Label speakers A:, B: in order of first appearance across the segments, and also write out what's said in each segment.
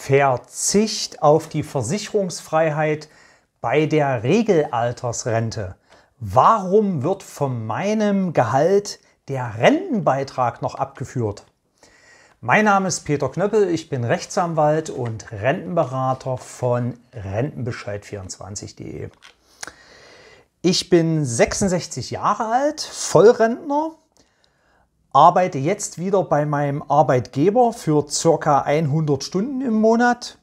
A: Verzicht auf die Versicherungsfreiheit bei der Regelaltersrente. Warum wird von meinem Gehalt der Rentenbeitrag noch abgeführt? Mein Name ist Peter Knöppel, ich bin Rechtsanwalt und Rentenberater von Rentenbescheid24.de. Ich bin 66 Jahre alt, Vollrentner arbeite jetzt wieder bei meinem Arbeitgeber für circa 100 Stunden im Monat.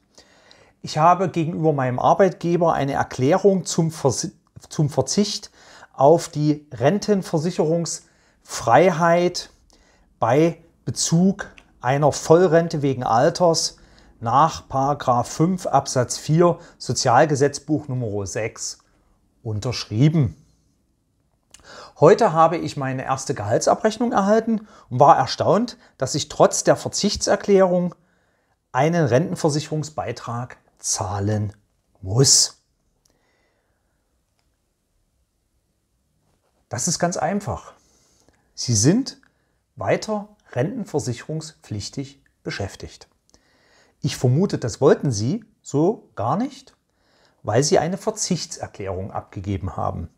A: Ich habe gegenüber meinem Arbeitgeber eine Erklärung zum, Versi zum Verzicht auf die Rentenversicherungsfreiheit bei Bezug einer Vollrente wegen Alters nach 5 Absatz 4 Sozialgesetzbuch Nr. 6 unterschrieben. Heute habe ich meine erste Gehaltsabrechnung erhalten und war erstaunt, dass ich trotz der Verzichtserklärung einen Rentenversicherungsbeitrag zahlen muss. Das ist ganz einfach. Sie sind weiter rentenversicherungspflichtig beschäftigt. Ich vermute, das wollten Sie so gar nicht, weil Sie eine Verzichtserklärung abgegeben haben.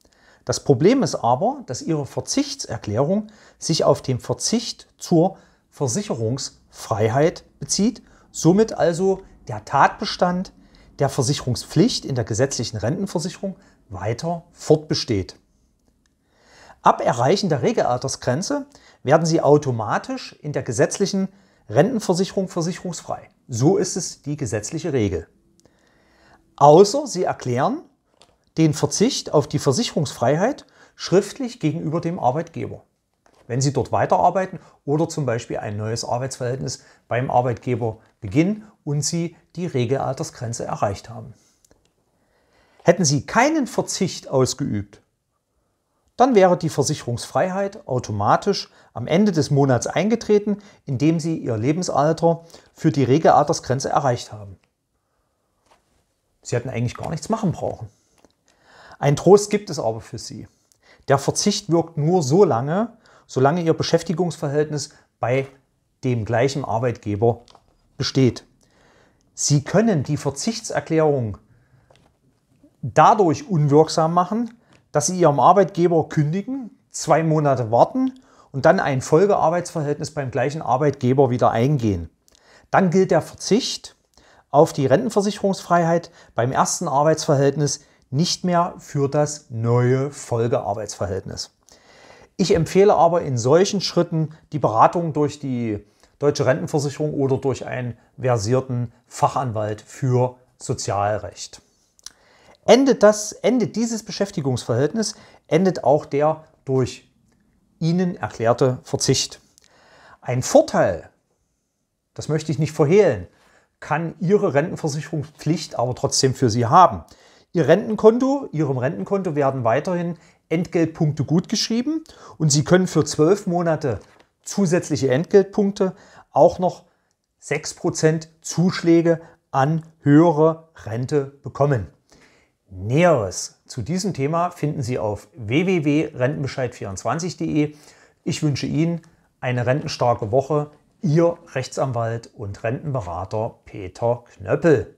A: Das Problem ist aber, dass Ihre Verzichtserklärung sich auf den Verzicht zur Versicherungsfreiheit bezieht, somit also der Tatbestand der Versicherungspflicht in der gesetzlichen Rentenversicherung weiter fortbesteht. Ab Erreichen der Regelaltersgrenze werden Sie automatisch in der gesetzlichen Rentenversicherung versicherungsfrei. So ist es die gesetzliche Regel. Außer Sie erklären, den Verzicht auf die Versicherungsfreiheit schriftlich gegenüber dem Arbeitgeber, wenn Sie dort weiterarbeiten oder zum Beispiel ein neues Arbeitsverhältnis beim Arbeitgeber beginnen und Sie die Regelaltersgrenze erreicht haben. Hätten Sie keinen Verzicht ausgeübt, dann wäre die Versicherungsfreiheit automatisch am Ende des Monats eingetreten, indem Sie Ihr Lebensalter für die Regelaltersgrenze erreicht haben. Sie hätten eigentlich gar nichts machen brauchen. Ein Trost gibt es aber für sie. Der Verzicht wirkt nur so lange, solange ihr Beschäftigungsverhältnis bei dem gleichen Arbeitgeber besteht. Sie können die Verzichtserklärung dadurch unwirksam machen, dass Sie Ihrem Arbeitgeber kündigen, zwei Monate warten und dann ein Folgearbeitsverhältnis beim gleichen Arbeitgeber wieder eingehen. Dann gilt der Verzicht auf die Rentenversicherungsfreiheit beim ersten Arbeitsverhältnis nicht mehr für das neue Folgearbeitsverhältnis. Ich empfehle aber in solchen Schritten die Beratung durch die Deutsche Rentenversicherung oder durch einen versierten Fachanwalt für Sozialrecht. Endet, das, endet dieses Beschäftigungsverhältnis, endet auch der durch Ihnen erklärte Verzicht. Ein Vorteil, das möchte ich nicht verhehlen, kann Ihre Rentenversicherungspflicht aber trotzdem für Sie haben. Ihr Rentenkonto, Ihrem Rentenkonto werden weiterhin Entgeltpunkte gutgeschrieben und Sie können für zwölf Monate zusätzliche Entgeltpunkte auch noch 6% Zuschläge an höhere Rente bekommen. Näheres zu diesem Thema finden Sie auf www.rentenbescheid24.de. Ich wünsche Ihnen eine rentenstarke Woche. Ihr Rechtsanwalt und Rentenberater Peter Knöppel.